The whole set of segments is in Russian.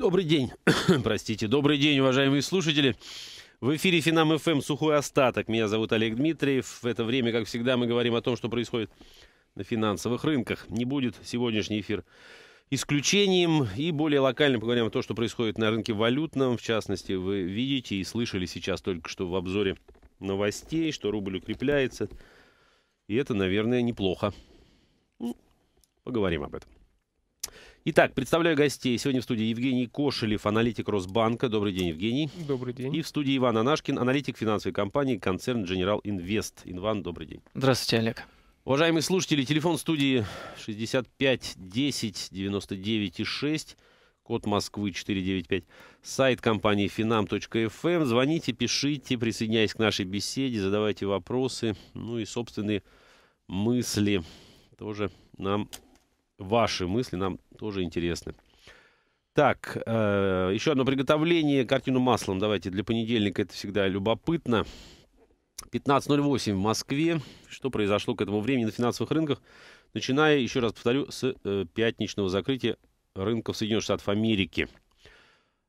Добрый день, простите, добрый день, уважаемые слушатели. В эфире Финам ФМ «Сухой остаток». Меня зовут Олег Дмитриев. В это время, как всегда, мы говорим о том, что происходит на финансовых рынках. Не будет сегодняшний эфир исключением. И более локально поговорим о том, что происходит на рынке валютном. В частности, вы видите и слышали сейчас только что в обзоре новостей, что рубль укрепляется. И это, наверное, неплохо. Ну, поговорим об этом. Итак, представляю гостей. Сегодня в студии Евгений Кошелев, аналитик Росбанка. Добрый день, Евгений. Добрый день. И в студии Иван Анашкин, аналитик финансовой компании концерн «Дженерал Инвест». Иван, добрый день. Здравствуйте, Олег. Уважаемые слушатели, телефон студии 65 10 99 6, код Москвы 495, сайт компании finam.fm. Эм. Звоните, пишите, присоединяйтесь к нашей беседе, задавайте вопросы, ну и собственные мысли тоже нам ваши мысли нам тоже интересны. Так, э, еще одно приготовление. Картину маслом давайте для понедельника. Это всегда любопытно. 15.08 в Москве. Что произошло к этому времени на финансовых рынках? Начиная, еще раз повторю, с э, пятничного закрытия рынков Соединенных Штатов Америки.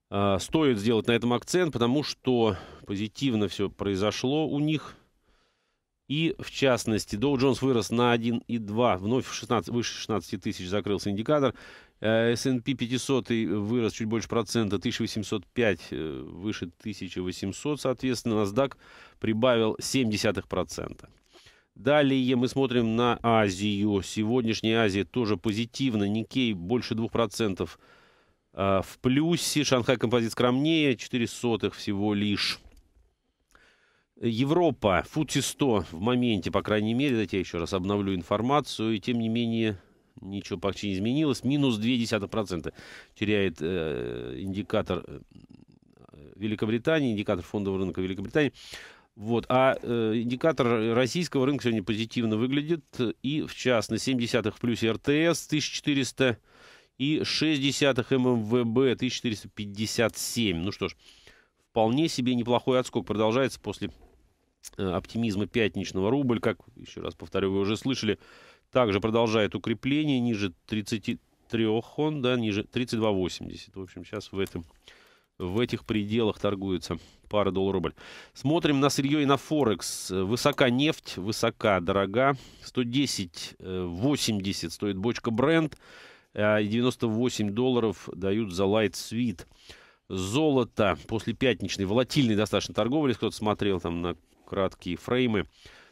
Э, стоит сделать на этом акцент, потому что позитивно все произошло у них и, в частности, Dow Jones вырос на 1,2, вновь 16, выше 16 тысяч закрылся индикатор. Э, S&P 500 вырос чуть больше процента, 1805 э, выше 1800, соответственно, NASDAQ прибавил 0,7%. Далее мы смотрим на Азию. Сегодняшняя Азия тоже позитивна Никей больше 2% э, в плюсе. Шанхай композит скромнее, 4 всего лишь. Европа, фути 100 в моменте, по крайней мере, дайте я еще раз обновлю информацию, и тем не менее ничего почти не изменилось, минус 0,2% теряет э, индикатор э, Великобритании, индикатор фондового рынка Великобритании. Вот. А э, индикатор российского рынка сегодня позитивно выглядит. И в час на 7 десятых в плюсе РТС 1400 и 0,6 ММВБ 1457. Ну что ж, вполне себе неплохой отскок продолжается после Э, оптимизма пятничного. Рубль, как, еще раз повторю, вы уже слышали, также продолжает укрепление ниже 33 он, да, ниже 32,80. В общем, сейчас в этом в этих пределах торгуется пара доллар-рубль. Смотрим на сырье и на Форекс. Высока нефть, высока, дорога. 110,80 э, стоит бочка бренд. А 98 долларов дают за Light Sweet. Золото после пятничной, волатильной достаточно торговли. Кто-то смотрел там на краткие фреймы,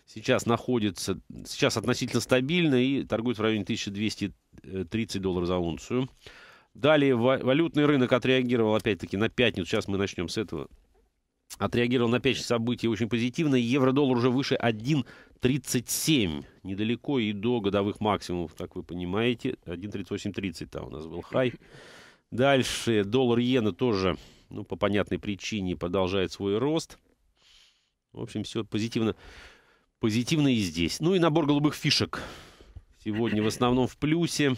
сейчас находится, сейчас относительно стабильно и торгует в районе 1230 долларов за унцию. Далее валютный рынок отреагировал опять-таки на пятницу. Сейчас мы начнем с этого. Отреагировал на пятницу событий очень позитивно. Евро-доллар уже выше 1.37. Недалеко и до годовых максимумов, так вы понимаете. 1.3830 там у нас был хай. Дальше доллар-иена тоже ну, по понятной причине продолжает свой рост. В общем, все позитивно. Позитивно и здесь. Ну и набор голубых фишек. Сегодня в основном в плюсе.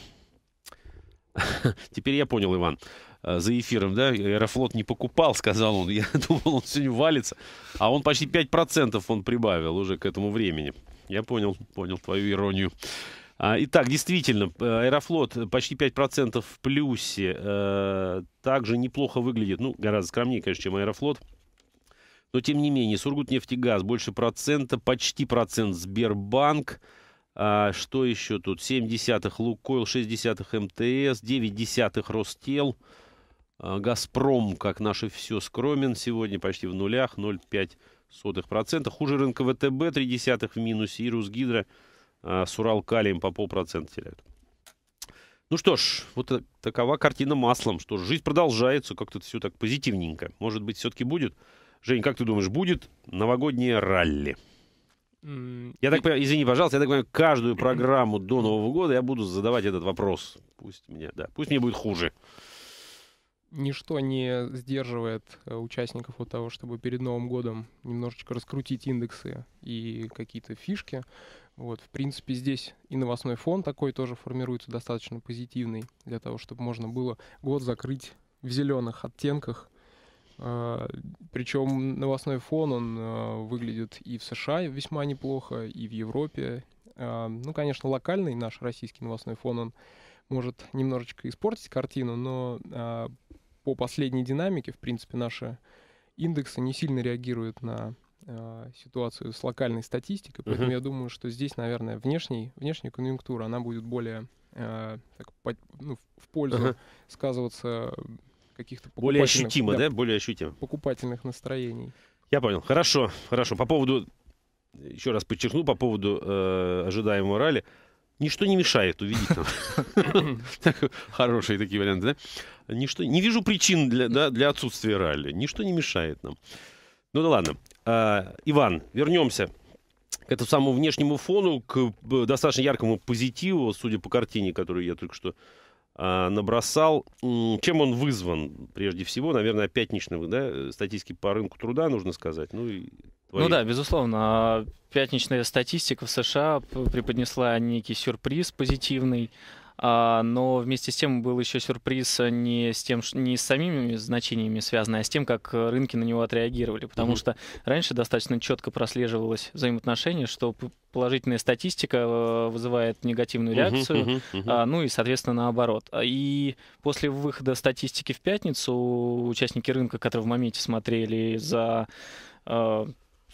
Теперь я понял, Иван, э, за эфиром, да? Аэрофлот не покупал, сказал он. Я думал, он сегодня валится. А он почти 5% он прибавил уже к этому времени. Я понял, понял твою иронию. А, итак, действительно, э, Аэрофлот почти 5% в плюсе. Э, также неплохо выглядит. Ну, гораздо скромнее, конечно, чем Аэрофлот. Но, тем не менее, Сургутнефтегаз больше процента, почти процент Сбербанк. А, что еще тут? 7 десятых Лукойл, 6 десятых МТС, 9 десятых Ростел. А, Газпром, как наше все, скромен сегодня почти в нулях, 0,5%. Хуже рынка ВТБ, 3 десятых в минусе. И Русгидро а, с Уралкалием по полпроцента теряют. Ну что ж, вот э, такова картина маслом, что жизнь продолжается, как-то все так позитивненько. Может быть, все-таки будет Жень, как ты думаешь, будет новогоднее ралли? Я так понимаю, извини, пожалуйста, я так понимаю, каждую программу до Нового года я буду задавать этот вопрос. Пусть мне, да, пусть мне будет хуже. Ничто не сдерживает э, участников от того, чтобы перед Новым годом немножечко раскрутить индексы и какие-то фишки. Вот, в принципе, здесь и новостной фон такой тоже формируется достаточно позитивный для того, чтобы можно было год закрыть в зеленых оттенках а, Причем новостной фон, он а, выглядит и в США весьма неплохо, и в Европе. А, ну, конечно, локальный наш российский новостной фон, он может немножечко испортить картину, но по последней динамике, в принципе, наши индексы не сильно реагируют на ситуацию с локальной статистикой, поэтому uh-huh. я думаю, что здесь, наверное, внешний, внешняя конъюнктура, она будет более э, так, по, ну, в пользу uh-huh. сказываться каких-то Более ощутимо, да, да? Более ощутимо. Покупательных настроений. Я понял. Хорошо, хорошо. По поводу, еще раз подчеркну, по поводу э, ожидаемого ралли. Ничто не мешает увидеть там. Хорошие такие варианты, да? Ничто, не вижу причин для, да, для отсутствия ралли. Ничто не мешает нам. Ну да ладно. А, Иван, вернемся к этому самому внешнему фону, к э, достаточно яркому позитиву, судя по картине, которую я только что а, набросал. Чем он вызван? Прежде всего, наверное, пятничным да, статистики по рынку труда, нужно сказать. Ну, и ну твои... ну да, безусловно. А, пятничная статистика в США преподнесла некий сюрприз позитивный. А, но вместе с тем был еще сюрприз а, не с тем, не с самими значениями связанный, а с тем, как э, рынки на него отреагировали. Потому mm-hmm. что раньше достаточно четко прослеживалось взаимоотношение, что положительная статистика э, вызывает негативную реакцию, uh-huh, uh-huh, uh-huh. ну и, соответственно, наоборот. А, и после выхода статистики в пятницу участники рынка, которые в моменте смотрели за э,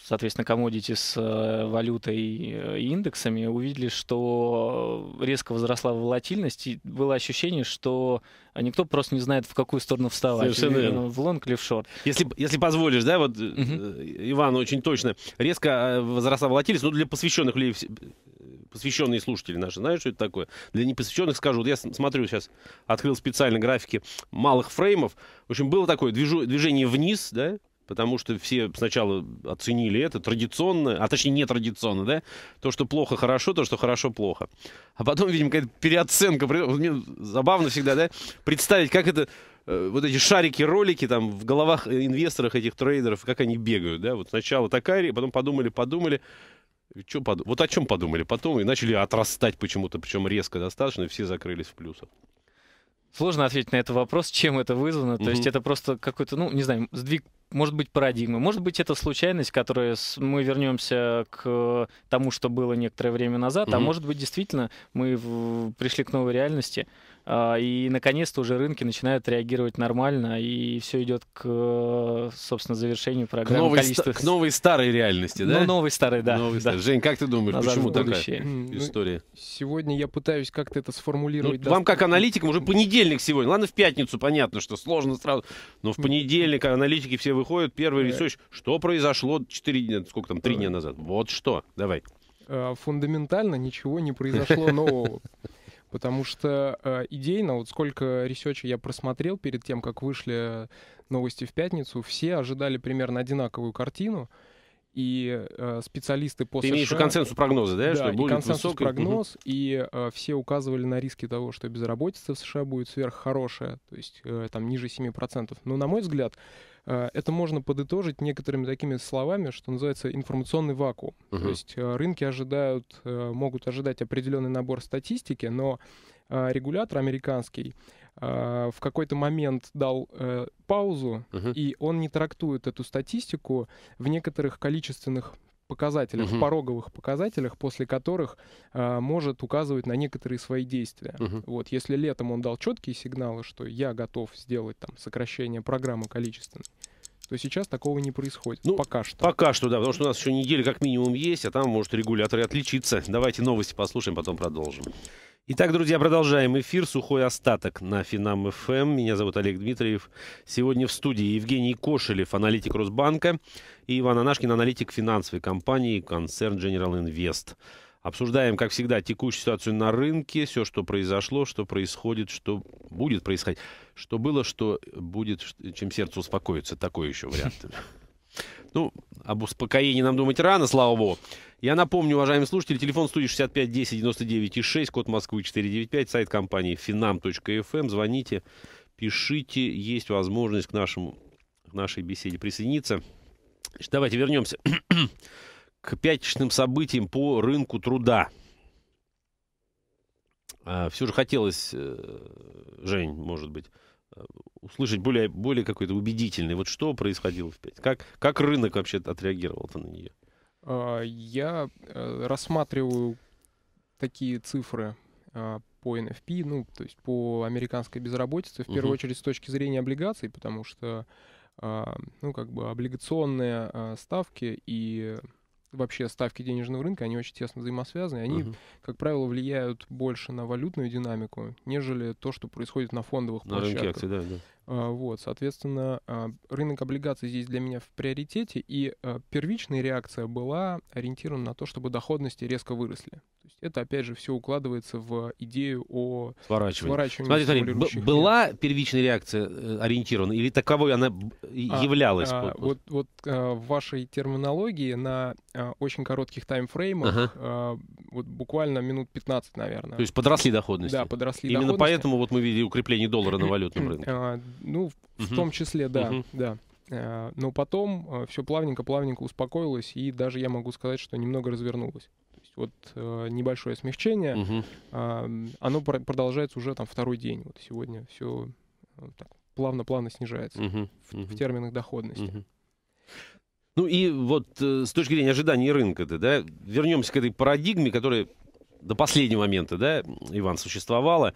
соответственно, комодити с э, валютой и э, индексами, увидели, что э, резко возросла волатильность, и было ощущение, что никто просто не знает, в какую сторону вставать. Совершенно верно. В лонг или в шорт. Если, если позволишь, да, вот угу. Иван очень точно. Резко возросла волатильность, ну для посвященных людей посвященные слушатели наши знают, что это такое. Для непосвященных скажу. Вот я смотрю сейчас, открыл специально графики малых фреймов. В общем, было такое движу, движение вниз, да, потому что все сначала оценили это традиционно, а точнее нетрадиционно, да, то, что плохо хорошо, то, что хорошо плохо. А потом, видимо, какая-то переоценка, мне забавно всегда, да, представить, как это э, вот эти шарики, ролики там в головах инвесторов этих трейдеров, как они бегают, да, вот сначала такая, потом подумали, подумали, что под... Вот о чем подумали потом и начали отрастать почему-то, причем резко достаточно, и все закрылись в плюсах. Сложно ответить на этот вопрос, чем это вызвано. Mm-hmm. То есть это просто какой-то, ну, не знаю, сдвиг, может быть, парадигмы. Может быть, это случайность, которая с... мы вернемся к тому, что было некоторое время назад. Mm-hmm. А может быть, действительно, мы в... пришли к новой реальности. А, и, наконец-то, уже рынки начинают реагировать нормально, и все идет к, э, собственно, завершению программы. К новой, количества... к новой старой реальности, ну, да? Ну, новой старой, да. Новой да. Жень, как ты думаешь, Назад почему такая ну, история? Ну, сегодня я пытаюсь как-то это сформулировать. Ну, вам, как аналитикам, уже понедельник сегодня. Ладно, в пятницу, понятно, что сложно сразу. Но в понедельник аналитики все выходят, первый да. Э. ресурс. Что произошло 4 дня, сколько там, 3 э. дня назад? Вот что. Давай фундаментально ничего не произошло нового. потому что э, идейно, вот сколько ресеча я просмотрел перед тем, как вышли новости в пятницу, все ожидали примерно одинаковую картину, и э, специалисты по Ты США... имеешь консенсус прогноза, да? да что и будет консенсус высокой... прогноз, угу. и э, все указывали на риски того, что безработица в США будет сверххорошая, то есть э, там ниже 7%. Но, на мой взгляд, Э, это можно подытожить некоторыми такими словами, что называется информационный вакуум. Угу. То есть э, рынки ожидают, э, могут ожидать определенный набор статистики, но регулятор американский в какой-то момент дал паузу, угу. и он не трактует эту статистику в некоторых количественных показателях, угу. пороговых показателях, после которых э, может указывать на некоторые свои действия. Угу. Вот, если летом он дал четкие сигналы, что я готов сделать там сокращение программы количественной, то сейчас такого не происходит. Ну, пока что. Пока что, да, потому что у нас еще неделя как минимум есть, а там может регуляторы отличиться. Давайте новости послушаем, потом продолжим. Итак, друзья, продолжаем эфир. Сухой остаток на Финам ФМ. Эм. Меня зовут Олег Дмитриев. Сегодня в студии Евгений Кошелев, аналитик Росбанка, и Иван Анашкин, аналитик финансовой компании концерн General Invest. Обсуждаем, как всегда, текущую ситуацию на рынке, все, что произошло, что происходит, что будет происходить, что было, что будет, чем сердце успокоится. Такой еще вариант. Ну, об успокоении нам думать рано, слава богу. Я напомню, уважаемые слушатели, телефон студии 65 10 99 и 6, код Москвы 495, сайт компании finam.fm. Эм. Звоните, пишите, есть возможность к, нашему, к нашей беседе присоединиться. Давайте вернемся к пятничным событиям по рынку труда. А, Все же хотелось, э, Жень, может быть, э, услышать более, более какой-то убедительный. Вот что происходило в пятницу? Как, как рынок вообще отреагировал на нее? А, я э, рассматриваю такие цифры а, по NFP, ну, то есть по американской безработице, в угу. первую очередь с точки зрения облигаций, потому что, ну, как бы облигационные ставки и вообще ставки денежного рынка, они очень тесно взаимосвязаны. Они, uh-huh. как правило, влияют больше на валютную динамику, нежели то, что происходит на фондовых на площадках. Рынке акций, да, да. А, вот, соответственно, а, рынок облигаций здесь для меня в приоритете, и а, первичная реакция была ориентирована на то, чтобы доходности резко выросли. То есть это, опять же, все укладывается в идею о сворачивании. Смотрите, Смотри, была первичная реакция э, ориентирована, или таковой она являлась? А, вот вот в вашей терминологии на очень коротких таймфреймах, ага. вот буквально минут 15, наверное. То есть подросли доходности? Да, подросли Именно доходности. поэтому вот мы видели укрепление доллара на валютном рынке? Ну, в угу. том числе, да, угу. да. Э, но потом э, все плавненько-плавненько успокоилось, и даже я могу сказать, что немного развернулось. То есть вот э, небольшое смягчение, угу. оно продолжается уже там второй день. Вот сегодня все плавно-плавно снижается угу. В, в терминах доходности. Угу. Ну и вот с точки зрения ожиданий рынка да, вернемся к этой парадигме, которая до последнего момента, да, Иван, существовала.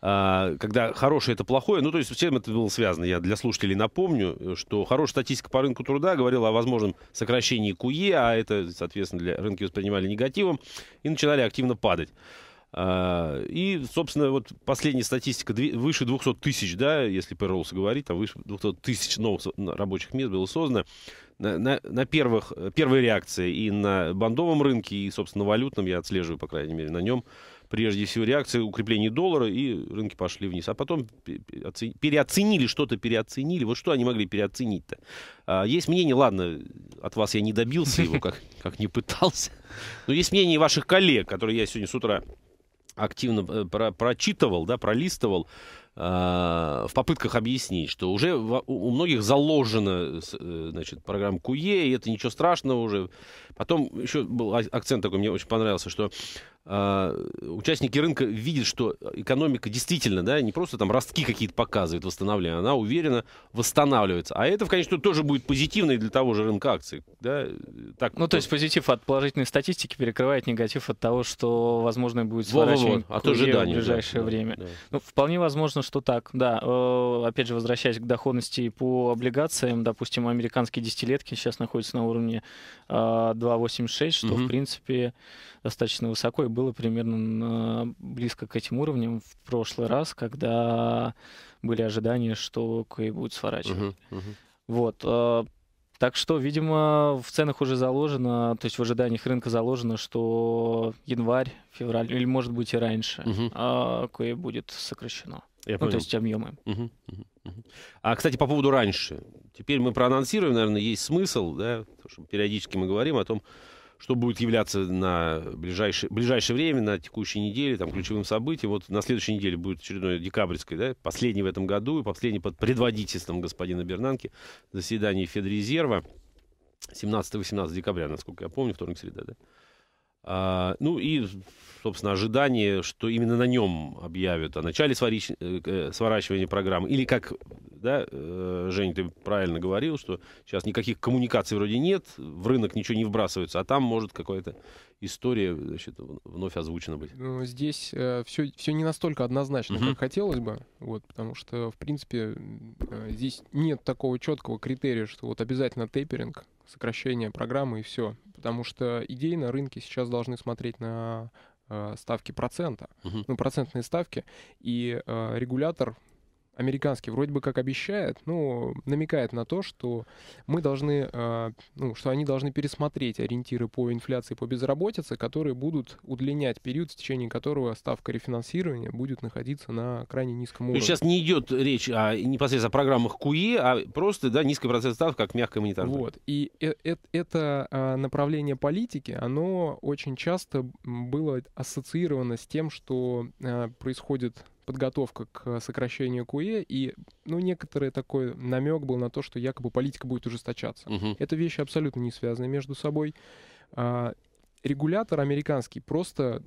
А, когда хорошее это плохое, ну то есть всем это было связано, я для слушателей напомню, э, что хорошая статистика по рынку труда говорила о возможном сокращении КУЕ, а это, соответственно, для рынки воспринимали негативом и начинали активно падать. А, и, собственно, вот последняя статистика, выше 200 тысяч, да, если Перлс говорит, там выше 200 тысяч новых рабочих мест было создано. На, на, на первых, э, первой реакции и на бандовом рынке, и, собственно, валютном, я отслеживаю, по крайней мере, на нем прежде всего реакция укрепления доллара, и рынки пошли вниз. А потом переоценили, что-то переоценили. Вот что они могли переоценить-то? А, есть мнение, ладно, от вас я не добился его, как, как не пытался. Но есть мнение ваших коллег, которые я сегодня с утра активно э, про прочитывал, да, пролистывал а, в попытках объяснить, что уже у многих заложена э, значит, программа КУЕ, e, и это ничего страшного уже. Потом еще был а, акцент такой, мне очень понравился, что а, участники рынка видят, что экономика действительно, да, не просто там ростки какие-то показывает восстановление, она уверенно восстанавливается. А это, конечно, тоже будет позитивно и для того же рынка акций. Да? Так, ну, то, то есть позитив от положительной статистики перекрывает негатив от того, что, возможно, будет сворачивание во, в ближайшее да, время. Да, да. Ну, вполне возможно, что так, да. Э, опять же, возвращаясь к доходности по облигациям, допустим, американские десятилетки сейчас находятся на уровне 2 а, 2.86, что, угу. в принципе, достаточно высоко и было примерно на, близко к этим уровням в прошлый раз, когда были ожидания, что Кей будет сворачивать. Угу, угу. Вот. Э, так что, видимо, в ценах уже заложено, то есть в ожиданиях рынка заложено, что январь, февраль или, может быть, и раньше угу. Э, кое будет сокращено. Я ну, понял. то есть объемы. Угу, угу. А, кстати, по поводу раньше. Теперь мы проанонсируем, наверное, есть смысл, да, потому что периодически мы говорим о том, что будет являться на ближайшее, ближайшее время, на текущей неделе, там, ключевым событием. Вот на следующей неделе будет очередное декабрьское, да, последний в этом году, и последний под предводительством господина Бернанки, заседание Федрезерва 17-18 декабря, насколько я помню, вторник-среда, да? А, ну и, собственно, ожидание, что именно на нем объявят о начале сварич... Э, э, сворачивания программы. Или как, да, э, Женя, ты правильно говорил, что сейчас никаких коммуникаций вроде нет, в рынок ничего не вбрасывается, а там может какая-то история значит, вновь озвучена быть. Ну, здесь э, все, все не настолько однозначно, угу. как хотелось бы, вот, потому что, в принципе, э, здесь нет такого четкого критерия, что вот обязательно тейперинг, сокращение программы и все. Потому что идеи на рынке сейчас должны смотреть на э, ставки процента, угу. ну, процентные ставки, и э, регулятор американский вроде бы как обещает, но намекает на то, что мы должны, а, ну, что они должны пересмотреть ориентиры по инфляции, по безработице, которые будут удлинять период, в течение которого ставка рефинансирования будет находиться на крайне низком ну, уровне. Сейчас не идет речь о непосредственно о программах QE, а просто да, низкий процент ставки как мягкая монетарная. Вот. И э, э, это а, направление политики, оно очень часто было ассоциировано с тем, что а, происходит подготовка к сокращению КУЕ, и ну, некоторый такой намек был на то, что якобы политика будет ужесточаться. Угу. Это вещи абсолютно не связаны между собой. А, регулятор американский просто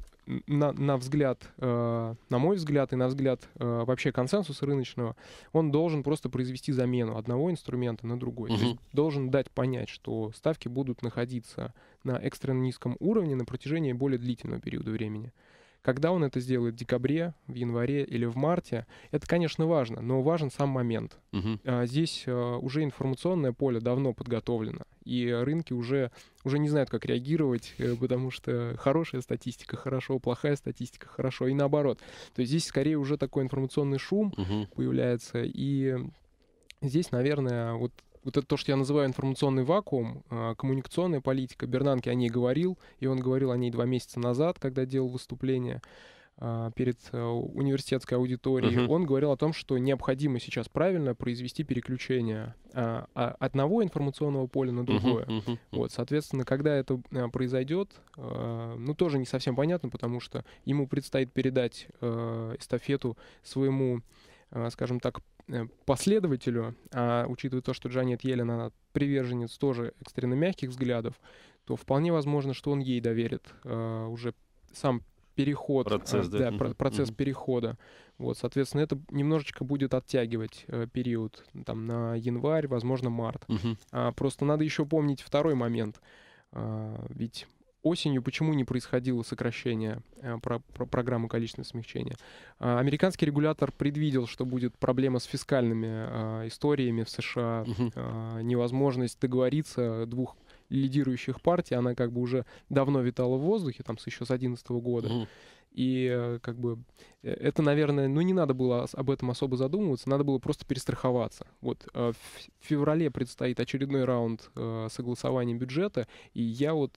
на, на взгляд, э, на мой взгляд и на взгляд э, вообще консенсуса рыночного, он должен просто произвести замену одного инструмента на другой. Угу. То есть должен дать понять, что ставки будут находиться на экстренно низком уровне на протяжении более длительного периода времени. Когда он это сделает в декабре, в январе или в марте, это, конечно, важно, но важен сам момент. Угу. Здесь а, уже информационное поле давно подготовлено, и рынки уже, уже не знают, как реагировать, э, потому что хорошая статистика хорошо, плохая статистика хорошо, и наоборот. То есть здесь скорее уже такой информационный шум угу. появляется, и здесь, наверное, вот вот это то, что я называю информационный вакуум, а, коммуникационная политика. Бернанке о ней говорил, и он говорил о ней два месяца назад, когда делал выступление а, перед э, университетской аудиторией, uh-huh. он говорил о том, что необходимо сейчас правильно произвести переключение а, одного информационного поля на другое. Uh-huh, uh-huh. Вот, соответственно, когда это э, произойдет, э, ну тоже не совсем понятно, потому что ему предстоит передать эстафету своему скажем так, Э, последователю, а учитывая то, что Джанет Елен, она приверженец тоже экстренно мягких взглядов, то вполне возможно, что он ей доверит э, уже сам переход, процесс, э, да, да, про процесс угу. перехода. Вот, соответственно, это немножечко будет оттягивать э, период там на январь, возможно, март. Угу. А, просто надо еще помнить второй момент, а, ведь осенью почему не происходило сокращение э, про, про программы количественного смягчения? А, американский регулятор предвидел, что будет проблема с фискальными а, историями в США, угу. невозможность договориться двух лидирующих партий, она как бы уже давно витала в воздухе, там, еще с 2011 года. Угу. И э, как бы э, это, наверное, ну не надо было об этом особо задумываться, надо было просто перестраховаться. Вот э, в феврале предстоит очередной раунд согласования бюджета, и я вот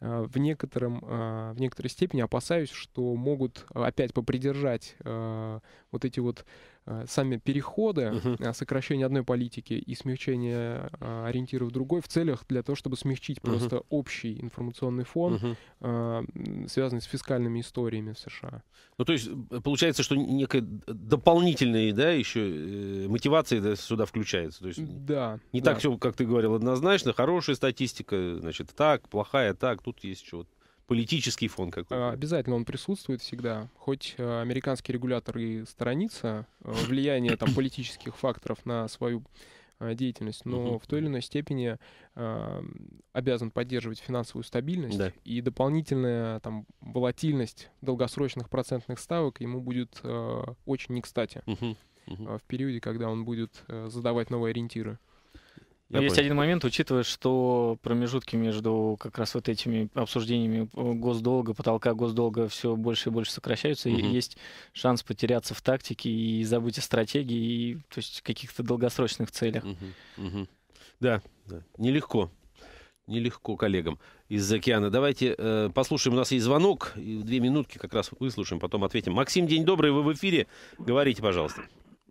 в, некотором, в некоторой степени опасаюсь, что могут опять попридержать вот эти вот Э, сами переходы, uh сокращение одной политики и смягчение э, ориентиров другой в целях для того, чтобы смягчить uh просто общий информационный фон, uh связанный с фискальными историями в США. Ну, то есть получается, что некая дополнительная, да, еще э, мотивация да, сюда включается. То есть да. Не да. так все, как ты говорил, однозначно. Хорошая статистика, значит, так, плохая, так, тут есть что то политический фон какой-то. А, обязательно он присутствует всегда. Хоть э, американский регулятор и сторонится э, влияние там, политических факторов на свою э, деятельность, но угу. в той или иной степени э, обязан поддерживать финансовую стабильность да. и дополнительная там волатильность долгосрочных процентных ставок ему будет э, очень не кстати угу. Угу. в периоде, когда он будет э, задавать новые ориентиры. Я ну, Есть один момент, учитывая, что промежутки между как раз вот этими обсуждениями э, госдолга, потолка госдолга все больше и больше сокращаются, угу. и есть шанс потеряться в тактике и забыть о стратегии, и, то есть каких-то долгосрочных целях. Угу. Угу. Да, да, нелегко. Нелегко коллегам из океана. Давайте э, послушаем, у нас есть звонок, и две минутки как раз выслушаем, потом ответим. Максим, день добрый, вы в эфире, говорите, пожалуйста.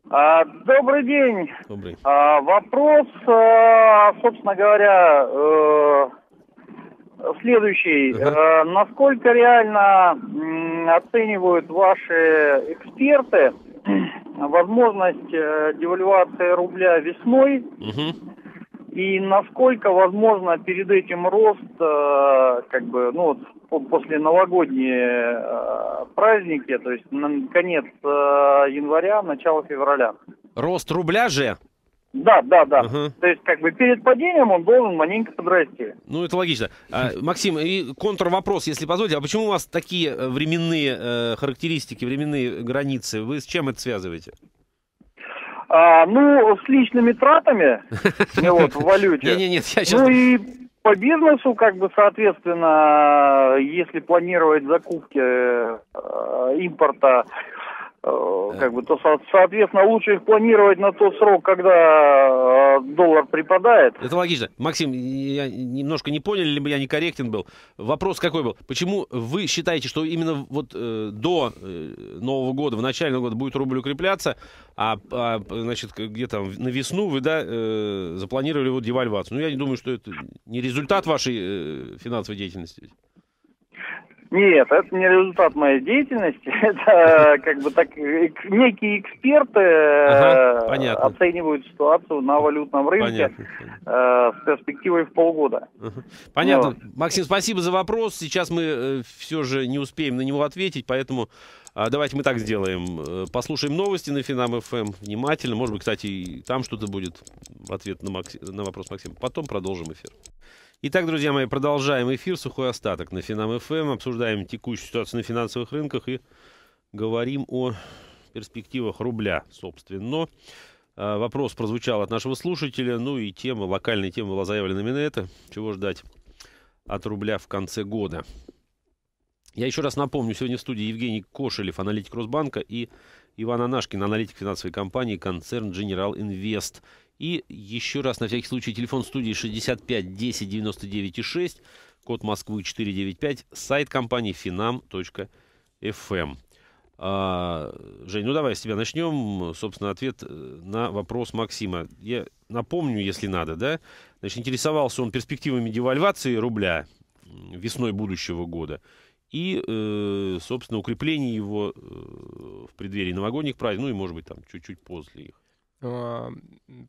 А, добрый день. Добрый. А, вопрос, а, собственно говоря, э, следующий. Ага. А, насколько реально оценивают ваши эксперты возможность э, девальвации рубля весной? Угу. И насколько возможно перед этим рост, э, как бы, ну вот после новогодние э, праздники, то есть на конец э, января, начало февраля. Рост рубля же? Да, да, да. Угу. То есть, как бы перед падением он должен маленько подрасти. Ну, это логично. А, Максим, и контрвопрос, если позволите. А почему у вас такие э, временные э, характеристики, временные границы? Вы с чем это связываете? А, ну, с личными тратами, вот, в валюте. Нет, нет, нет, я сейчас... Ну и по бизнесу, как бы, соответственно, если планировать закупки э, импорта Э, как бы, то, соответственно, лучше их планировать на тот срок, когда э, доллар припадает. Это логично. Максим, я немножко не понял, либо я некорректен был. Вопрос какой был? Почему вы считаете, что именно вот э, до Нового года, в начале Нового года будет рубль укрепляться, а, а значит, где то на весну вы, да, запланировали вот девальвацию? Ну, я не думаю, что это не результат вашей финансовой деятельности. Нет, это не результат моей деятельности. Это как бы так некие эксперты ага, э, оценивают ситуацию на валютном рынке понятно. Э, с перспективой в полгода. Понятно. Вот. Максим, спасибо за вопрос. Сейчас мы э, все же не успеем на него ответить, поэтому а, давайте мы так сделаем. Послушаем новости на Финам ФМ эм внимательно. Может быть, кстати, там что-то будет в ответ на, Макс... на вопрос Максима. Потом продолжим эфир. Итак, друзья мои, продолжаем эфир «Сухой остаток» на Финам-ФМ. Эм. Обсуждаем текущую ситуацию на финансовых рынках и говорим о перспективах рубля, собственно. Но а, вопрос прозвучал от нашего слушателя, ну и тема, локальная тема была заявлена именно это, Чего ждать от рубля в конце года? Я еще раз напомню, сегодня в студии Евгений Кошелев, аналитик Росбанка, и Иван Анашкин, аналитик финансовой компании «Концерн Генерал Инвест». И еще раз, на всякий случай, телефон студии 65 10 99 6, код Москвы 495, сайт компании finam.fm. Эм. А, Жень, ну давай с тебя начнем. Собственно, ответ э, на вопрос Максима. Я напомню, если надо, да? Значит, интересовался он перспективами девальвации рубля весной будущего года и, э, собственно, укрепление его э, в преддверии новогодних праздников, ну и, может быть, там чуть-чуть после их. А,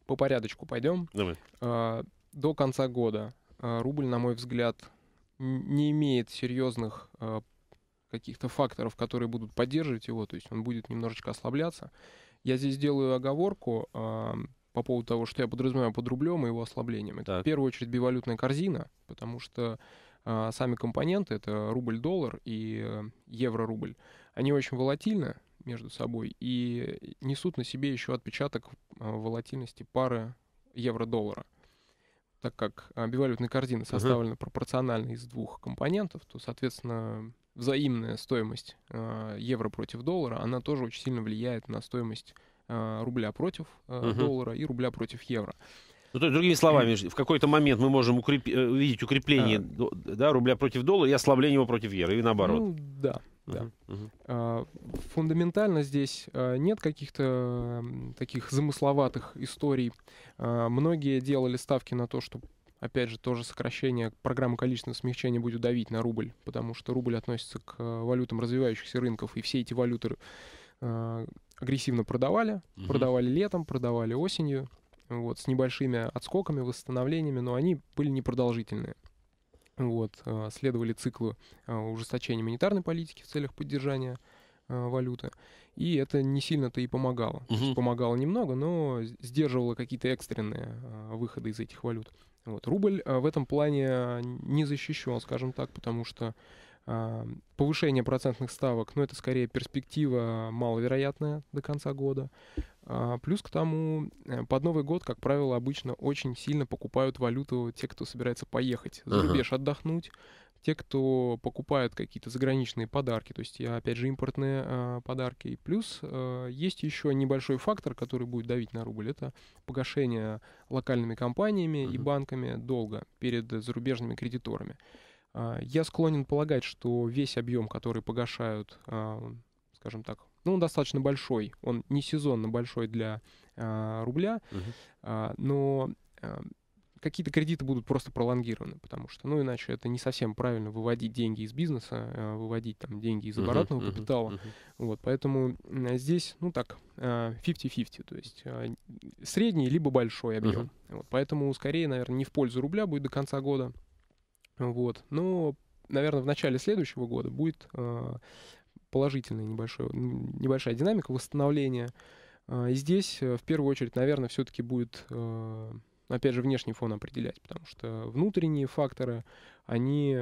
по порядочку пойдем. Давай. А, до конца года а, рубль, на мой взгляд, не имеет серьезных каких-то факторов, которые будут поддерживать его, то есть он будет немножечко ослабляться. Я здесь делаю оговорку э, по поводу того, что я подразумеваю под рублем и его ослаблением. Это так. в первую очередь бивалютная корзина, потому что э, сами компоненты, это рубль-доллар и э, евро-рубль, они очень волатильны, между собой и несут на себе еще отпечаток а, волатильности пары евро-доллара. Так как а, бивалютная корзина составлена uh-huh. пропорционально из двух компонентов, то, соответственно, взаимная стоимость э, евро против доллара, она тоже очень сильно влияет на стоимость э, рубля против э, uh-huh. доллара и рубля против евро. Ну, то есть, другими словами, в какой-то момент мы можем укреп... Э, увидеть укрепление а... да, рубля против доллара и ослабление его против евро, и наоборот. Ну, да, да. А, фундаментально здесь а, нет каких-то таких замысловатых историй. А, многие делали ставки на то, что опять же, тоже сокращение программы количественного смягчения будет давить на рубль, потому что рубль относится к валютам развивающихся рынков, и все эти валюты э, агрессивно продавали, угу. продавали летом, продавали осенью, вот, с небольшими отскоками, восстановлениями, но они были непродолжительные вот, а, следовали циклу а, ужесточения монетарной политики в целях поддержания а, валюты. И это не сильно-то и помогало. Угу. То есть помогало немного, но сдерживало какие-то экстренные выходы из этих валют. Вот. Рубль в этом плане не защищен, скажем так, потому что а, повышение процентных ставок, но это скорее перспектива маловероятная до конца года. А, плюс к тому, э, под Новый год, как правило, обычно очень сильно покупают валюту те, кто собирается поехать за рубеж отдохнуть, те, кто покупают какие-то заграничные подарки, то есть, опять же, импортные а, подарки. плюс есть еще небольшой фактор, который будет давить на рубль, это погашение локальными компаниями и банками долга перед зарубежными кредиторами. А, я склонен полагать, что весь объем, который погашают, а, скажем так, ну, он достаточно большой, он не сезонно большой для а, рубля, угу. но какие-то кредиты будут просто пролонгированы, потому что, ну, иначе это не совсем правильно выводить деньги из бизнеса, выводить там деньги из оборотного uh-huh, капитала. Uh-huh, Вот, поэтому здесь, ну, так, 50-50, то есть средний либо большой объем. Uh-huh. Вот, поэтому скорее, наверное, не в пользу рубля будет до конца года, вот. Но, наверное, в начале следующего года будет а, положительная небольшая, небольшая динамика восстановления. А, и здесь, э, в первую очередь, наверное, все-таки будет, а, опять же, внешний фон определять, потому что внутренние факторы, они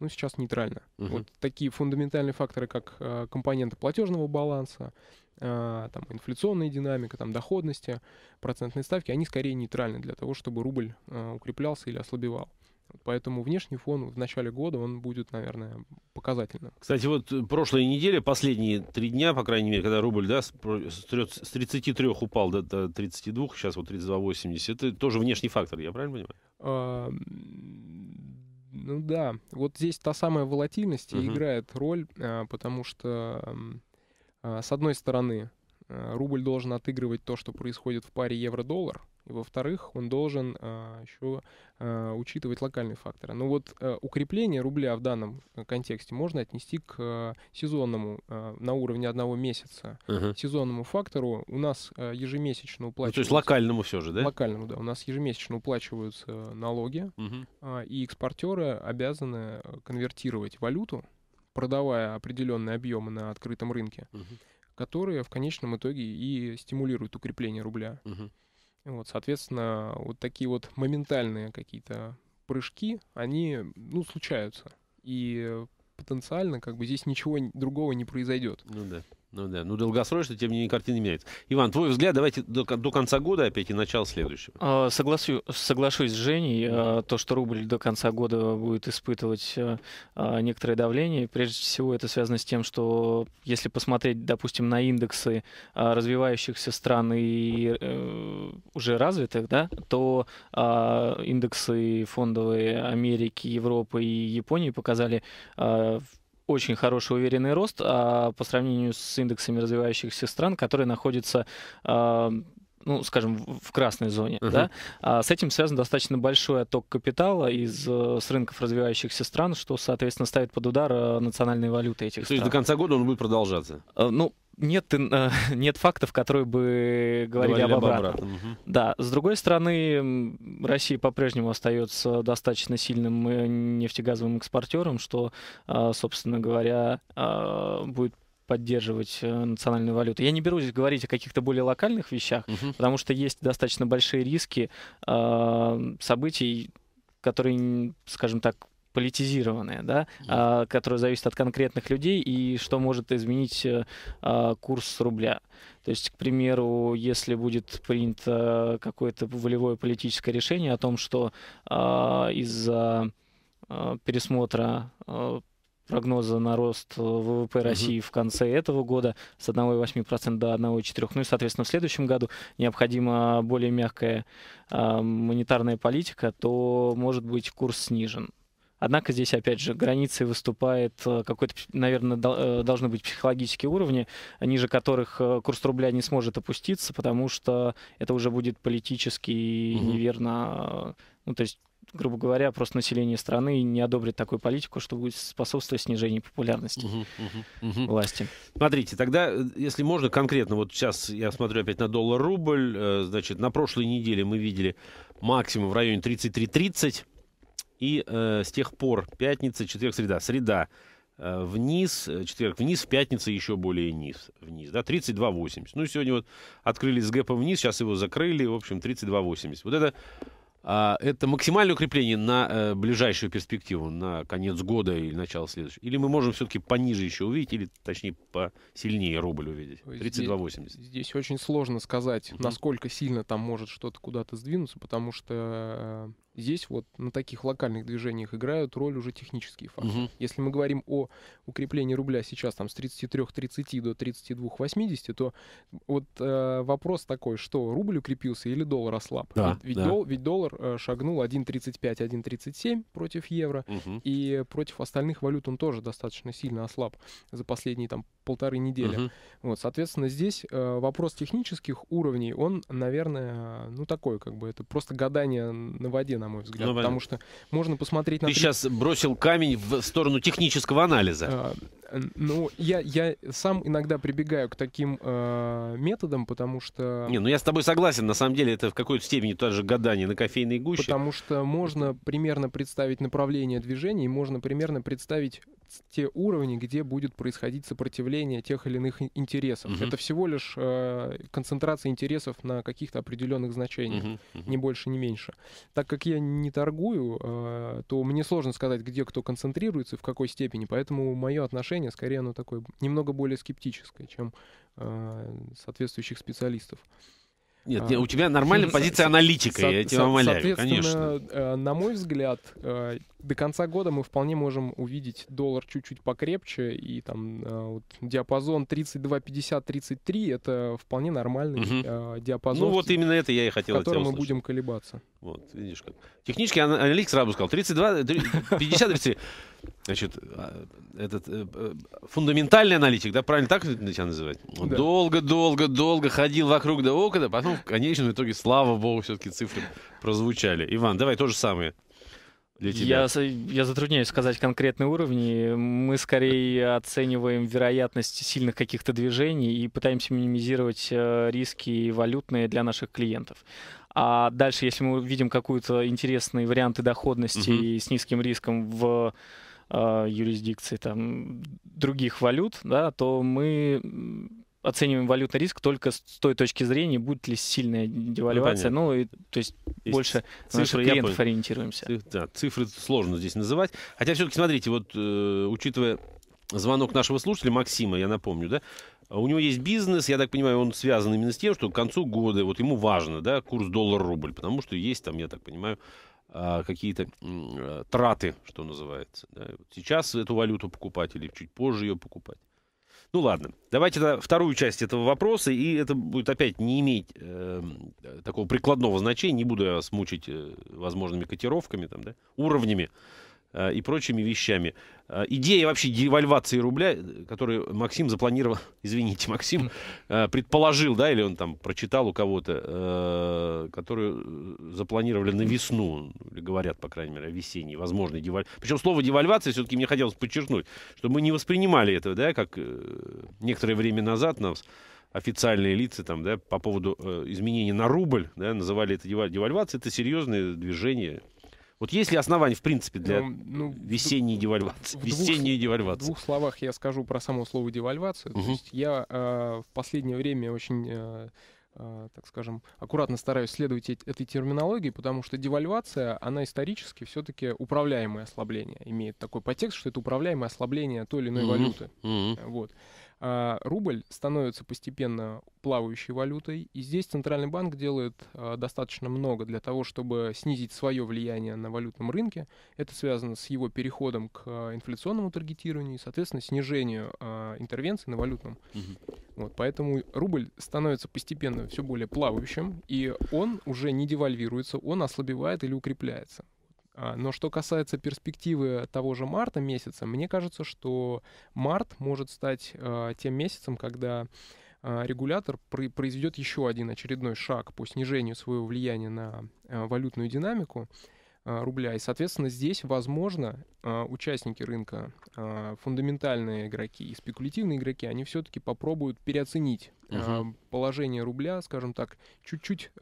ну, сейчас нейтрально. Угу. Вот такие фундаментальные факторы, как компоненты платежного баланса, там, инфляционная динамика, там, доходности, процентные ставки, они скорее нейтральны для того, чтобы рубль укреплялся или ослабевал. Поэтому внешний фон в начале года он будет, наверное, показательным. Кстати, вот э, прошлая неделя, последние три дня, по крайней мере, когда рубль да, с 33 упал до, 32, сейчас вот 32,80, это тоже внешний фактор, я правильно понимаю? ну да, вот здесь та самая волатильность играет роль, а, потому что, а, с одной стороны, Э, рубль должен отыгрывать то, что происходит в паре евро-доллар, и во-вторых, он должен а, еще а, учитывать локальные факторы. Но ну вот а, укрепление рубля в данном э, контексте можно отнести к а, сезонному, а, на уровне одного месяца, угу. сезонному фактору. У нас а, ежемесячно уплачиваются... Ну, то есть локальному все же, да? Локальному, да. У нас ежемесячно уплачиваются налоги, угу. а, и экспортеры обязаны конвертировать валюту, продавая определенные объемы на открытом рынке. Угу которые в конечном итоге и стимулируют укрепление рубля. Угу. Вот, соответственно, вот такие вот моментальные какие-то прыжки, они, ну, случаются. И потенциально как бы здесь ничего другого не произойдет. Ну да. Ну да, ну долгосрочно, тем не менее, картина не меняется. Иван, твой взгляд, давайте до, до конца года опять и начало следующего. А, согласю, соглашусь с Женей, а, то, что рубль до конца года будет испытывать а, некоторое давление. Прежде всего, это связано с тем, что если посмотреть, допустим, на индексы развивающихся стран и э, уже развитых, да, то индексы фондовые Америки, Европы и Японии показали очень хороший уверенный рост а, по сравнению с индексами развивающихся стран, которые находятся а, ну, скажем, в красной зоне, uh-huh. да, а с этим связан достаточно большой отток капитала из э, с рынков развивающихся стран, что, соответственно, ставит под удар э, национальные валюты этих То стран. То есть до конца года он будет продолжаться? Э, ну, нет, нет фактов, которые бы говорили, говорили об обратном. обратном. Угу. Да, с другой стороны, Россия по-прежнему остается достаточно сильным нефтегазовым экспортером, что, собственно говоря, будет поддерживать э, национальную валюту. Я не берусь говорить о каких-то более локальных вещах, угу. потому что есть достаточно большие риски а, событий, которые, скажем так, политизированная, да, mm-hmm. а, от конкретных людей и что может изменить э, а, курс рубля. То есть, к примеру, если будет принято какое-то волевое политическое решение о том, что а, из-за э, пересмотра прогноза на рост э, ВВП России угу. в конце этого года с 1,8% до 1,4%. Ну и, соответственно, в следующем году необходима более мягкая э, монетарная политика, то, может быть, курс снижен. Однако здесь, опять же, границей выступает э, какой-то, наверное, э, должны быть психологические уровни, ниже которых курс рубля не сможет опуститься, потому что это уже будет политически угу. неверно. А, ну, то есть грубо говоря, просто население страны не одобрит такую политику, что будет способствовать снижению популярности угу, угу, угу. власти. Смотрите, тогда, э, если можно, конкретно, вот сейчас я смотрю опять на доллар-рубль, э, значит, на прошлой неделе мы видели максимум в районе 33-30 и э, с тех пор пятница, четверг, среда, среда э, вниз, четверг вниз, пятница еще более низ, вниз, да, 32.80. Ну, сегодня вот открылись с гэпом вниз, сейчас его закрыли, в общем, 32.80. Вот это а, это максимальное укрепление на э, ближайшую перспективу, на конец года или начало следующего? Или мы можем все-таки пониже еще увидеть, или точнее посильнее рубль увидеть? 32,80. Здесь, здесь очень сложно сказать, угу. насколько сильно там может что-то куда-то сдвинуться, потому что э, Здесь вот на таких локальных движениях играют роль уже технические факторы. Угу. Если мы говорим о укреплении рубля сейчас там с 33-30 до 32-80, то вот э, вопрос такой, что рубль укрепился или доллар ослаб? Да, ведь, ведь, да. Дол, ведь доллар э, шагнул 1,35-1,37 против евро, угу. и против остальных валют он тоже достаточно сильно ослаб за последние там полторы недели. Угу. Вот, соответственно, здесь э, вопрос технических уровней, он, наверное, ну такой, как бы это просто гадание на воде на мой взгляд. Ну, потому что можно посмотреть на... Ты три... сейчас бросил камень в сторону технического анализа. А, ну, я, я сам иногда прибегаю к таким э, методам, потому что... Не, ну я с тобой согласен, на самом деле это в какой-то степени тоже гадание на кофейной гуще. Потому что можно примерно представить направление движения, и можно примерно представить те уровни, где будет происходить сопротивление тех или иных интересов. Угу. Это всего лишь э, концентрация интересов на каких-то определенных значениях, угу, угу. не больше, не меньше. Так как я не торгую, а, то мне сложно сказать, где кто концентрируется, и в какой степени. Поэтому мое отношение, скорее, оно такое немного более скептическое, чем а, соответствующих специалистов. Нет, нет, а, у тебя нормальная позиция аналитика, со- я тебя со- умоляю, конечно. Э, на мой взгляд, э, до конца года мы вполне можем увидеть доллар чуть-чуть покрепче, и там а, вот, диапазон 32-50-33 это вполне нормальный угу. диапазон. Ну вот именно это я и хотел В мы будем колебаться. Вот, видишь как. Технический аналитик сразу сказал 32, 50, 33. Значит, а, этот э, фундаментальный аналитик, да, правильно так тебя называть? Долго-долго-долго да. ходил вокруг да около, потом в конечном итоге, слава богу, все-таки цифры прозвучали. Иван, давай то же самое для тебя? Я, я затрудняюсь сказать конкретные уровни. Мы скорее оцениваем вероятность сильных каких-то движений и пытаемся минимизировать э, риски валютные для наших клиентов. А дальше, если мы видим какую то интересные варианты доходности uh-huh. с низким риском в э, юрисдикции там, других валют, да, то мы оцениваем валютный риск только с той точки зрения, будет ли сильная девальвация. Ну, ну и, то есть, есть больше цифры, наших клиентов я ориентируемся. да, цифры сложно здесь называть. Хотя все-таки, смотрите, вот э, учитывая звонок нашего слушателя Максима, я напомню, да, у него есть бизнес, я так понимаю, он связан именно с тем, что к концу года вот ему важно, да, курс доллар-рубль, потому что есть там, я так понимаю, а, какие-то э, траты, что называется. Да. Сейчас эту валюту покупать или чуть позже ее покупать. Ну ладно, давайте тогда вторую часть этого вопроса, и это будет опять не иметь э, такого прикладного значения, не буду я вас мучить э, возможными котировками, там, да, уровнями Э, и прочими вещами. Э, идея вообще девальвации рубля, которую Максим запланировал, извините, Максим э, предположил, да, или он там прочитал у кого-то, которую запланировали на весну, говорят, по крайней мере, о весенней возможной девальвации. Причем слово девальвация все-таки мне хотелось подчеркнуть, чтобы мы не воспринимали это, да, как некоторое время назад нас официальные лица там, да, по поводу изменения на рубль, да, называли это девальвацией, это серьезное движение вот есть ли основания, в принципе, для ну, ну, весенней девальвации? В Весенней двух, девальвации. В двух словах я скажу про само слово девальвация. Угу. То есть я э, в последнее время очень... Э, э так скажем, аккуратно стараюсь следовать этой терминологии, потому что девальвация, она исторически все-таки управляемое ослабление, имеет такой подтекст, что это управляемое ослабление той или иной mm валюты. mm Вот. А, рубль становится постепенно плавающей валютой, и здесь Центральный банк делает а, достаточно много для того, чтобы снизить свое влияние на валютном рынке. Это связано с его переходом к а, инфляционному таргетированию и, соответственно, снижению интервенции на валютном. Угу. Вот, поэтому рубль становится постепенно все более плавающим, и он уже не девальвируется, он ослабевает или укрепляется. А, но что касается перспективы того же марта месяца, мне кажется, что март может стать а, тем месяцем, когда а, регулятор произведет еще один очередной шаг по снижению своего влияния на валютную динамику. А, рубля. И, соответственно, здесь, возможно, а, участники рынка, а, фундаментальные игроки и спекулятивные игроки, они все-таки попробуют переоценить угу. положение рубля, скажем так, чуть-чуть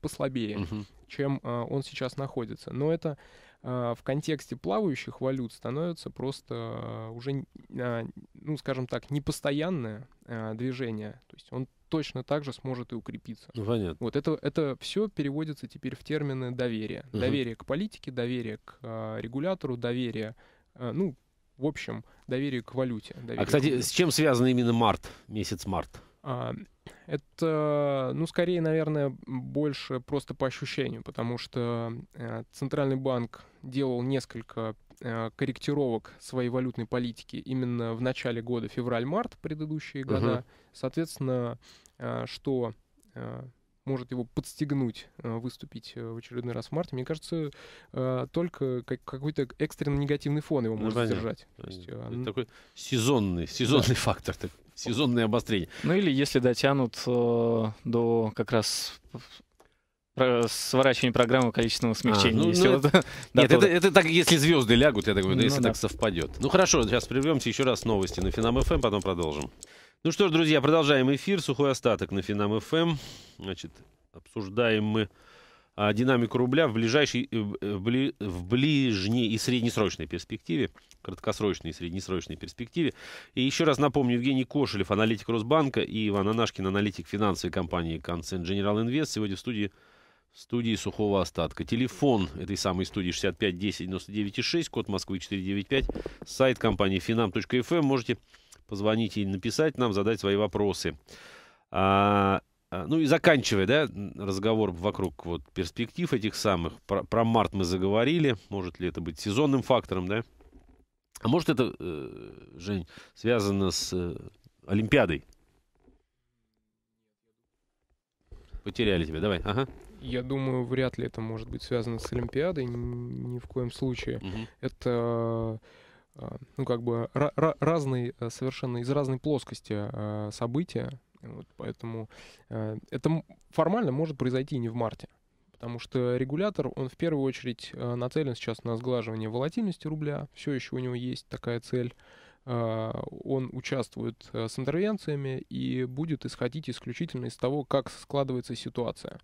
послабее, угу. чем он сейчас находится. Но это в контексте плавающих валют становится просто уже, ну, скажем так, непостоянное движение. То есть он точно так же сможет и укрепиться. Ну, понятно. Вот это, это все переводится теперь в термины доверия. Угу. Доверие к политике, доверие к э, регулятору, доверие, э, ну, в общем, доверие к валюте. Доверие а, кстати, к... с чем связан именно март, месяц март? А, это, ну, скорее, наверное, больше просто по ощущению, потому что э, Центральный банк делал несколько э, корректировок своей валютной политики именно в начале года, февраль-март, предыдущие угу. года. Соответственно, э, что может его подстегнуть выступить в очередной раз в марте. Мне кажется, только какой-то экстренно негативный фон его ну, может понятно. сдержать. То есть, он... Ну такой сезонный, сезонный да. фактор. Такой сезонное обострение. Ну или если дотянут э, до как раз про сворачивание программы количественного а, смягчения. А, ну, ну, вот, это, нет, это, это так, если звезды лягут, я так говорю, ну, если да. так совпадет. Ну хорошо, сейчас прервемся еще раз новости на Финам ФМ, эм, потом продолжим. Ну что ж, друзья, продолжаем эфир. Сухой остаток на Финам ФМ. Эм. Значит, обсуждаем мы а, динамику рубля в ближайшей, э, э, в, ближней и среднесрочной перспективе, краткосрочной и среднесрочной перспективе. И еще раз напомню, Евгений Кошелев, аналитик Росбанка, и Иван Анашкин, аналитик финансовой компании «Концерн General Инвест, сегодня в студии студии сухого остатка. Телефон этой самой студии 65 10 99 6, код Москвы 495, сайт компании finam.fm. Эм». Можете позвонить и написать нам, задать свои вопросы. А, а, ну и заканчивая, да, разговор вокруг вот перспектив этих самых. Про, про март мы заговорили. Может ли это быть сезонным фактором, да? А может это, э, Жень, связано с э, Олимпиадой? Потеряли тебя, давай. Ага. Я думаю, вряд ли это может быть связано с Олимпиадой, ни в коем случае. Угу. Это э, ну как бы разные совершенно из разной плоскости события вот, поэтому э, это формально может произойти не в марте. Потому что регулятор, он в первую очередь э, нацелен сейчас на сглаживание волатильности рубля. Все еще у него есть такая цель. Э, он участвует э, с интервенциями и будет исходить исключительно из того, как складывается ситуация.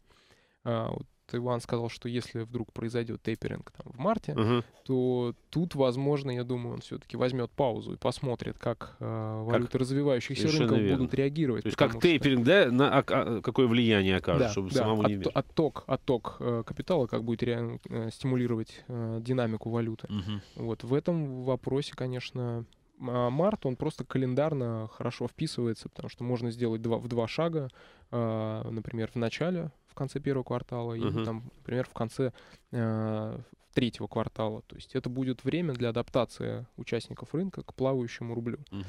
Э, вот Иван сказал, что если вдруг произойдет тейперинг там, в марте, угу. то тут, возможно, я думаю, он все-таки возьмет паузу и посмотрит, как э, валюты как? развивающихся рынков верно. будут реагировать. То есть как тейперинг, что... да, на, а, а, какое влияние окажет, да, чтобы да, самому от, не верить. Отток, отток э, капитала, как будет реально э, стимулировать э, динамику валюты. Угу. Вот в этом вопросе, конечно, а март, он просто календарно хорошо вписывается, потому что можно сделать два, в два шага, э, например, в начале конце первого квартала uh-huh. и там, например, в конце э, третьего квартала. То есть это будет время для адаптации участников рынка к плавающему рублю. Uh-huh.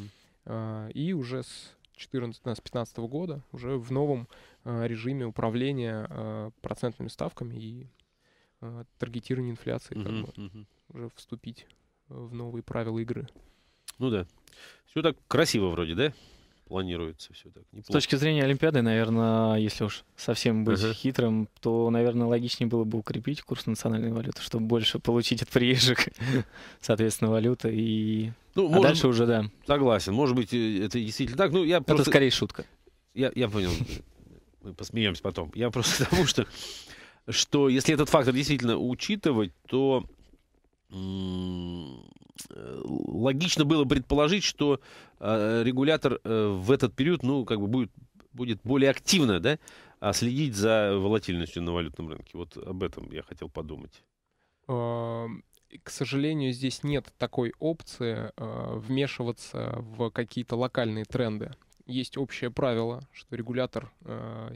Э, и уже с 2014-2015 года уже в новом э, режиме управления э, процентными ставками и э, таргетирования инфляции uh-huh, как бы, uh-huh. уже вступить в новые правила игры. Ну да. Все так красиво вроде, да? планируется все так. Неплохо. С точки зрения Олимпиады, наверное, если уж совсем быть uh-huh. хитрым, то, наверное, логичнее было бы укрепить курс национальной валюты, чтобы больше получить от приезжих, соответственно, валюта и... Ну, а может, дальше уже, да. Согласен, может быть, это действительно так. Ну, я просто... Это скорее шутка. Я, я понял. Мы посмеемся потом. Я просто потому что, что если этот фактор действительно учитывать, то Э, логично было предположить, что э, регулятор э, в этот период, ну, как бы будет, будет более активно, да, а, следить за волатильностью на валютном рынке. Вот об этом я хотел подумать. К сожалению, здесь нет такой опции вмешиваться в какие-то локальные тренды есть общее правило, что регулятор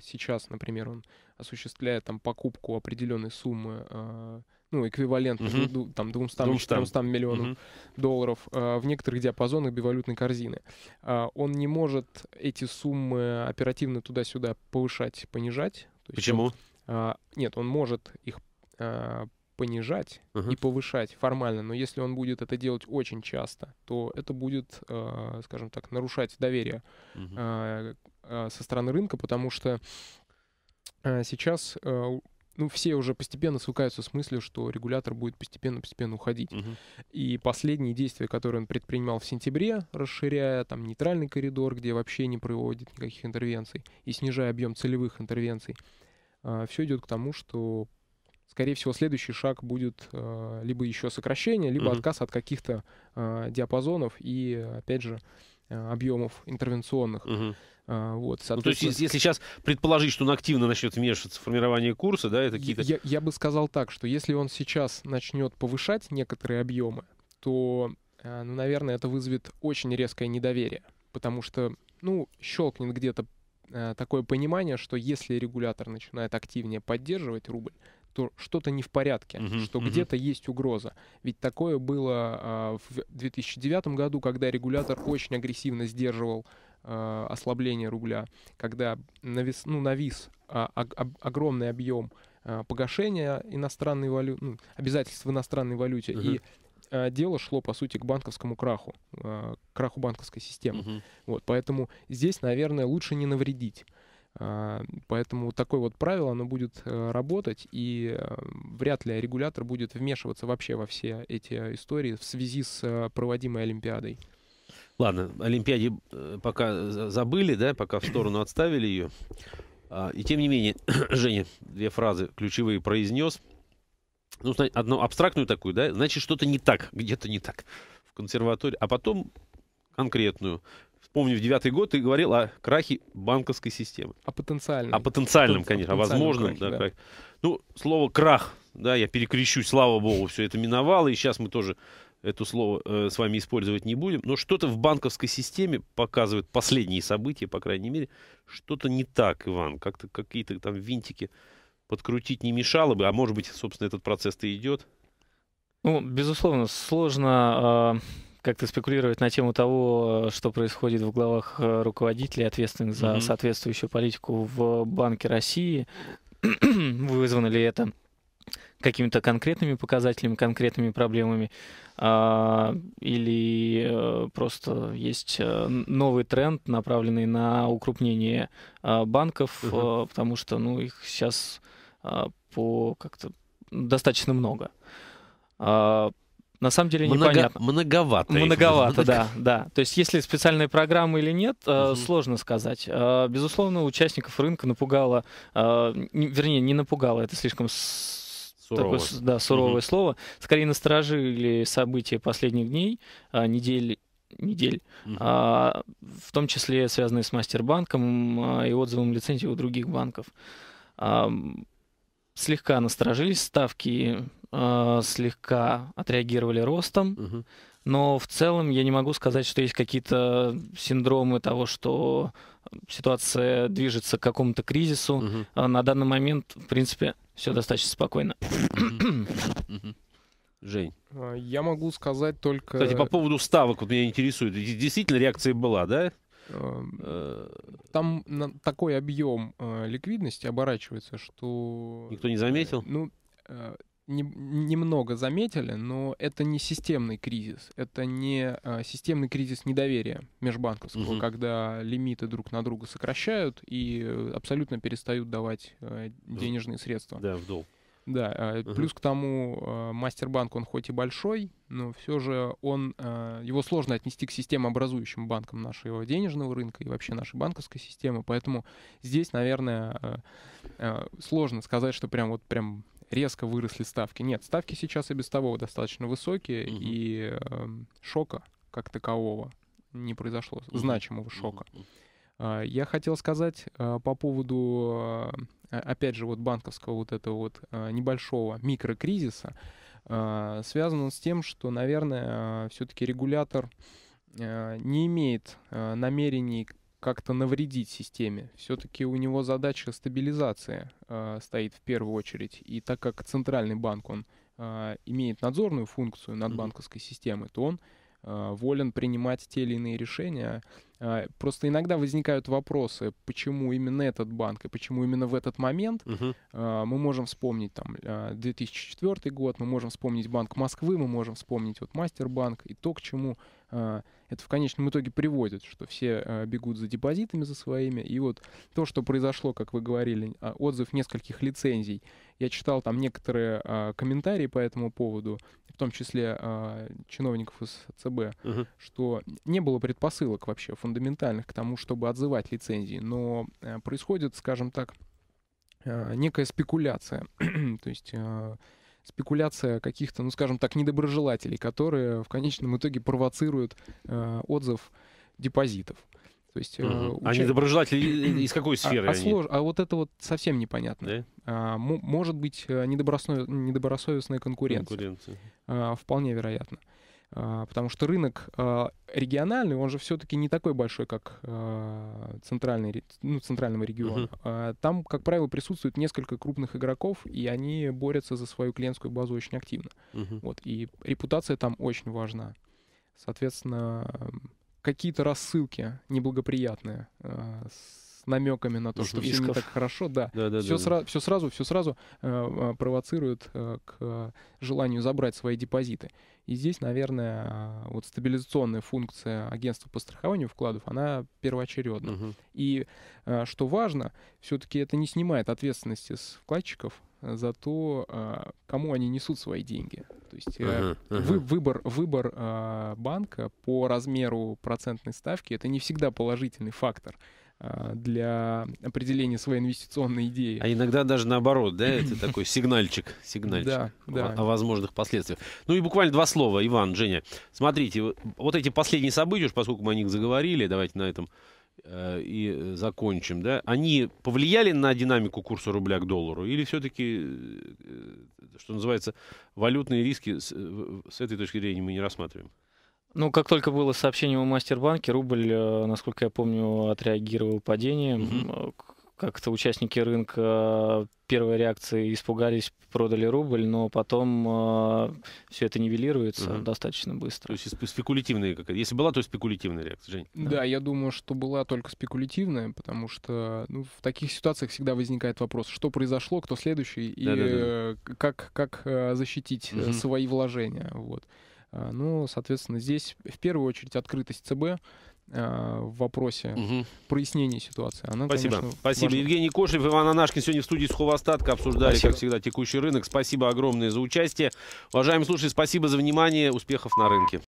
сейчас, например, он осуществляет там покупку определенной суммы ну, эквивалент Uh -huh. там 200, 200. 300 миллионов Uh -huh. долларов э, в некоторых диапазонах бивалютной корзины. Э, он не может эти суммы оперативно туда-сюда повышать, понижать. То есть Почему? Он, э, нет, он может их э, понижать uh-huh. и повышать формально, но если он будет это делать очень часто, то это будет, э, скажем так, нарушать доверие uh-huh. э, э, со стороны рынка, потому что э, сейчас э, ну, все уже постепенно свыкаются с мыслью, что регулятор будет постепенно-постепенно уходить. Угу. И последние действия, которые он предпринимал в сентябре, расширяя там нейтральный коридор, где вообще не проводит никаких интервенций, и снижая объем целевых интервенций, э, а, все идет к тому, что, скорее всего, следующий шаг будет э, либо еще сокращение, либо угу. отказ от каких-то э, диапазонов и, опять же, э, а, объемов интервенционных. Угу. Вот, соответственно... ну, то есть, если сейчас предположить, что он активно начнет вмешиваться в формирование курса, да, это какие-то... Я, я бы сказал так, что если он сейчас начнет повышать некоторые объемы, то, а, ну, наверное, это вызовет очень резкое недоверие, потому что, ну, щелкнет где-то такое понимание, что если регулятор начинает активнее поддерживать рубль, то что-то не в порядке, угу, что угу. где-то есть угроза. Ведь такое было а, в 2009 году, когда регулятор очень агрессивно сдерживал а, ослабление рубля, когда навис, ну, навис а, огромный объем а, погашения иностранной валюты, ну, обязательств в иностранной валюте, угу. и а, дело шло, по сути, к банковскому краху, а, к краху банковской системы. Угу. Вот, поэтому здесь, наверное, лучше не навредить. А, поэтому такое вот правило, оно будет э, работать, и э, вряд ли регулятор будет вмешиваться вообще во все эти истории в связи с э, проводимой Олимпиадой. Ладно, Олимпиаде пока забыли, да, пока в сторону отставили ее. А, и тем не менее, Женя две фразы ключевые произнес. Ну, одну абстрактную такую, да, значит, что-то не так, где-то не так в консерватории. А потом конкретную в девятый год, ты говорил о крахе банковской системы. О потенциальном. О потенциальном, конечно, о, потенциальном возможном. Крахе, да, да. Крах. Ну, слово крах, да, я перекрещу, слава богу, все это миновало, и сейчас мы тоже это слово э, с вами использовать не будем. Но что-то в банковской системе показывает последние события, по крайней мере, что-то не так, Иван. Как-то какие-то там винтики подкрутить не мешало бы, а может быть, собственно, этот процесс-то идет. Ну, безусловно, сложно э, как-то спекулировать на тему того, что происходит в главах э, руководителей, ответственных за mm-hmm. соответствующую политику в Банке России. Вызвано ли это какими-то конкретными показателями, конкретными проблемами, а, или э, просто есть э, новый тренд, направленный на укрупнение банков, угу. потому что ну, их сейчас по как-то достаточно много. А, на самом деле Много, непонятно. Многовато. Многовато, да, да. То есть, если специальные программы или нет, угу. сложно сказать. Э, безусловно, участников рынка напугало, э, вернее, не напугало, это слишком суровое. Такое, да, суровое угу. слово. Скорее насторожили события последних дней, недель недель, угу. а, в том числе связанные с Мастербанком и отзывом лицензии у других банков слегка насторожились, ставки э, слегка отреагировали ростом. Угу. Но в целом я не могу сказать, что есть какие-то синдромы того, что ситуация движется к какому-то кризису. Угу. А на данный момент, в принципе, все достаточно спокойно. Жень. А, я могу сказать только... Кстати, по поводу ставок, вот меня интересует. Действительно реакция была, да? Эм, там на такой объем э, ликвидности оборачивается, что... Никто не заметил? Э, ну, э, немного заметили, но это не системный кризис, это не а, системный кризис недоверия межбанковского, угу. когда лимиты друг на друга сокращают и абсолютно перестают давать а, денежные средства. Да, в долг. Да, угу. плюс к тому а, мастер банк он хоть и большой, но все же он, а, его сложно отнести к системообразующим банкам нашего денежного рынка и вообще нашей банковской системы, поэтому здесь, наверное, сложно сказать, что прям вот прям резко выросли ставки. Нет, ставки сейчас и без того достаточно высокие, угу. и шока как такового не произошло, значимого шока. Я хотел сказать по поводу а, опять же, вот банковского вот этого вот а, небольшого микрокризиса, а, связан он с тем, что, наверное, все-таки регулятор не имеет намерений как-то навредить системе. Все-таки у него задача стабилизации стоит в первую очередь. И так как центральный банк, он имеет надзорную функцию над банковской системой, то он волен принимать те или иные решения, а, просто иногда возникают вопросы, почему именно этот банк и почему именно в этот момент. Угу. Мы можем вспомнить там 2004 а, год, мы можем вспомнить Банк Москвы, мы можем вспомнить вот Мастербанк и то, к чему это в конечном итоге приводит, что все бегут за депозитами за своими. И вот то, что произошло, как вы говорили, отзыв нескольких лицензий. Я читал там некоторые комментарии по этому поводу, в том числе чиновников из ЦБ, угу. что не было предпосылок вообще фундаментальных фундаментальных к тому, чтобы отзывать лицензии, но э, происходит, скажем так, э, некая спекуляция, то есть э, спекуляция каких-то, ну скажем так, недоброжелателей, которые в конечном итоге провоцируют отзыв депозитов. То есть, угу. уча... А недоброжелатели из какой а, сферы? А, а, слож... а вот это вот совсем непонятно. Да? А, м- может быть, недобросно... недобросовестная конкуренция. конкуренция. А, вполне вероятно. А, а, потому что рынок а, региональный, он же все-таки не такой большой, как а, центральный, ну, центрального региона. Uh-huh. Там, как правило, присутствует несколько крупных игроков, и они борются за свою клиентскую базу очень активно. Uh-huh. Вот, и репутация там очень важна. Соответственно, какие-то рассылки неблагоприятные с намеками на то, что все не так хорошо, да, да, да все, да, сра- да. все сразу, все сразу э, э, провоцирует э, к э, желанию забрать свои депозиты. И здесь, наверное, вот стабилизационная функция агентства по страхованию вкладов, она первоочередна. Угу. И э, что важно, все-таки это не снимает ответственности с вкладчиков за то, кому они несут свои деньги. То есть ага, ага. Вы, выбор, выбор банка по размеру процентной ставки это не всегда положительный фактор. А, для определения своей инвестиционной идеи. А иногда даже наоборот, да, это такой сигнальчик, сигнальчик да, о, да. о возможных последствиях. Ну и буквально два слова, Иван, Женя. Смотрите, вот эти последние события, уж поскольку мы о них заговорили, давайте на этом э, и закончим, да, они повлияли на динамику курса рубля к доллару или все-таки, э, что называется, валютные риски с, э, с этой точки зрения мы не рассматриваем? Ну, как только было сообщение о Мастербанке, рубль, э, насколько я помню, отреагировал падением. mm Как-то участники рынка э, первой реакции испугались, продали рубль, но потом э, все это нивелируется угу. достаточно быстро. То есть спекулятивная какая-то. Если была, то спекулятивная реакция, Жень. Да, да, я думаю, что была только спекулятивная, потому что ну, в таких ситуациях всегда возникает вопрос, что произошло, кто следующий, и да -да -да. как, как защитить угу. свои вложения. Вот. А, ну, соответственно, здесь в первую очередь открытость ЦБ, а, в вопросе угу. прояснения ситуации. Она, Спасибо. Конечно, Спасибо. Важна. Евгений Кошев, Иван Анашкин сегодня в студии с остатка обсуждали, спасибо. как всегда, текущий рынок. Спасибо огромное за участие. Уважаемые слушатели, спасибо за внимание. Успехов на рынке.